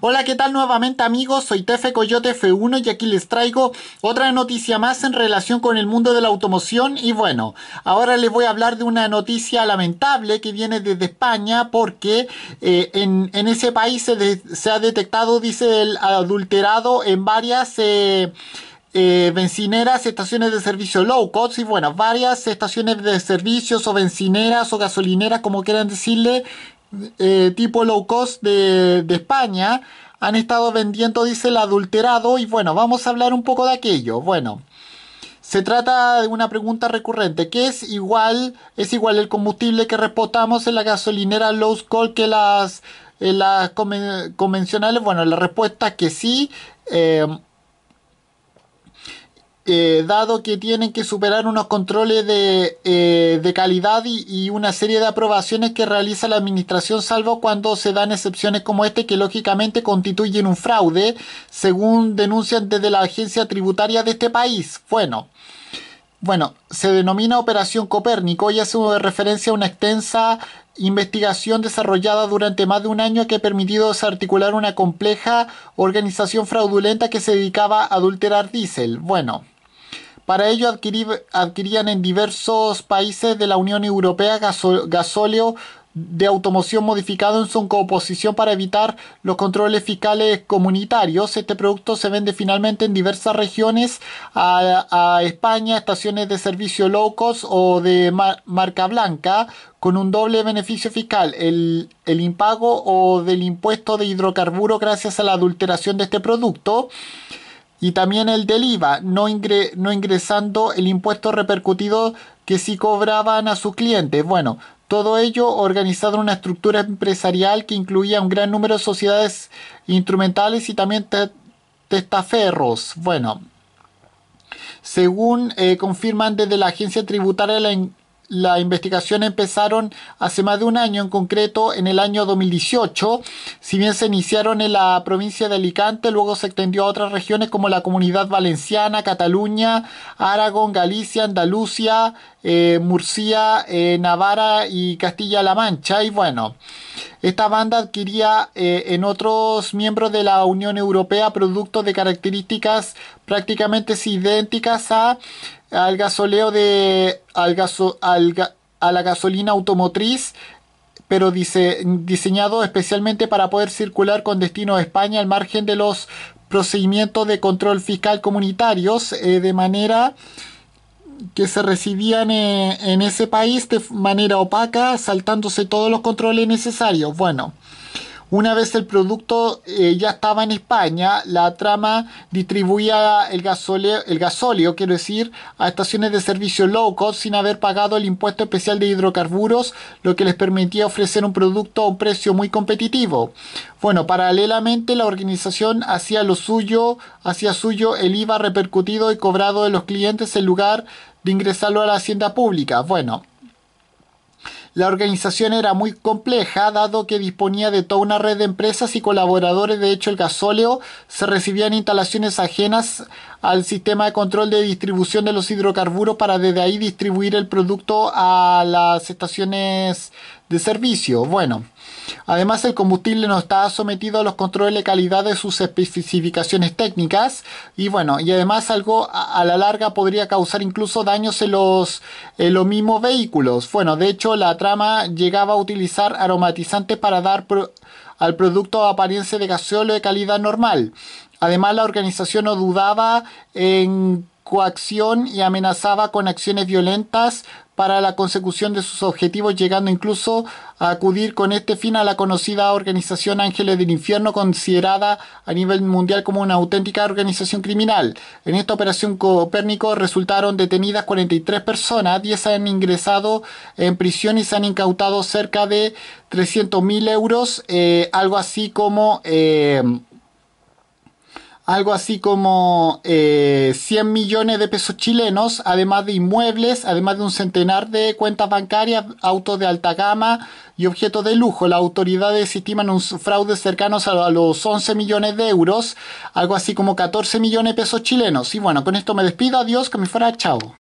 Hola, ¿qué tal nuevamente amigos? Soy Tefe Coyote F1 y aquí les traigo otra noticia más en relación con el mundo de la automoción y bueno, ahora les voy a hablar de una noticia lamentable que viene desde España porque eh, en, ese país se, ha detectado dice el adulterado en varias... Eh, eh, bencineras, estaciones de servicio low cost y bueno, varias estaciones de servicios o bencineras o gasolineras, como quieran decirle, eh, tipo low cost de, España han estado vendiendo dice el adulterado y bueno, vamos a hablar un poco de aquello. Bueno, se trata de una pregunta recurrente, que es igual, es igual el combustible que reportamos en la gasolinera low cost que las, las convencionales? Bueno, la respuesta es que sí. Eh, eh, dado que tienen que superar unos controles de, eh, calidad y, una serie de aprobaciones que realiza la Administración, salvo cuando se dan excepciones como este, que lógicamente constituyen un fraude, según denuncian desde la agencia tributaria de este país. Bueno. Bueno, se denomina Operación Copérnico y hace referencia a una extensa investigación desarrollada durante más de un año que ha permitido desarticular una compleja organización fraudulenta que se dedicaba a adulterar diésel. Bueno, para ello adquirían en diversos países de la Unión Europea gasóleo de automoción modificado en su composición para evitar los controles fiscales comunitarios. Este producto se vende finalmente en diversas regiones, a, España, estaciones de servicio locos o de marca blanca, con un doble beneficio fiscal, el, impago o del impuesto de hidrocarburo gracias a la adulteración de este producto y también el del IVA, no, ingresando el impuesto repercutido que sí cobraban a sus clientes. Bueno, todo ello organizado en una estructura empresarial que incluía un gran número de sociedades instrumentales y también testaferros. Bueno, según eh, confirman desde la agencia tributaria la la investigación empezaron hace más de un año, en concreto en el año 2018. Si bien se iniciaron en la provincia de Alicante, luego se extendió a otras regiones como la Comunidad Valenciana, Cataluña, Aragón, Galicia, Andalucía, eh, Murcia, eh, Navarra y Castilla-La Mancha. Y bueno, esta banda adquiría eh, en otros miembros de la Unión Europea productos de características prácticamente es idénticas a, al gasoleo de al gaso, a la gasolina automotriz pero dice, diseñado especialmente para poder circular con destino a España al margen de los procedimientos de control fiscal comunitarios eh, de manera que se recibían eh, en ese país de manera opaca, saltándose todos los controles necesarios. Bueno, una vez el producto eh, ya estaba en España, la trama distribuía el gasóleo, el quiero decir, a estaciones de servicio low cost sin haber pagado el impuesto especial de hidrocarburos, lo que les permitía ofrecer un producto a un precio muy competitivo. Bueno, paralelamente la organización hacía lo suyo, hacía suyo el IVA repercutido y cobrado de los clientes en lugar de ingresarlo a la hacienda pública. Bueno, la organización era muy compleja, dado que disponía de toda una red de empresas y colaboradores. De hecho, el gasóleo se recibía en instalaciones ajenas al sistema de control de distribución de los hidrocarburos para desde ahí distribuir el producto a las estaciones de servicio. Bueno. Además, el combustible no está sometido a los controles de calidad de sus especificaciones técnicas y bueno, y además algo a, la larga podría causar incluso daños en los, los mismos vehículos. Bueno, de hecho la trama llegaba a utilizar aromatizantes para dar al producto apariencia de gasóleo de calidad normal. Además, la organización no dudaba en coacción y amenazaba con acciones violentas para la consecución de sus objetivos, llegando incluso a acudir con este fin a la conocida organización Ángeles del Infierno, considerada a nivel mundial como una auténtica organización criminal. En esta operación Copérnico resultaron detenidas 43 personas, 10 han ingresado en prisión y se han incautado cerca de mil euros, eh, algo así como... Eh, algo así como eh, 100 millones de pesos chilenos, además de inmuebles, además de un centenar de cuentas bancarias, autos de alta gama y objetos de lujo. Las autoridades estiman un fraude cercano a los 11 millones de euros, algo así como 14 millones de pesos chilenos. Y bueno, con esto me despido, adiós, que me fuera, chao.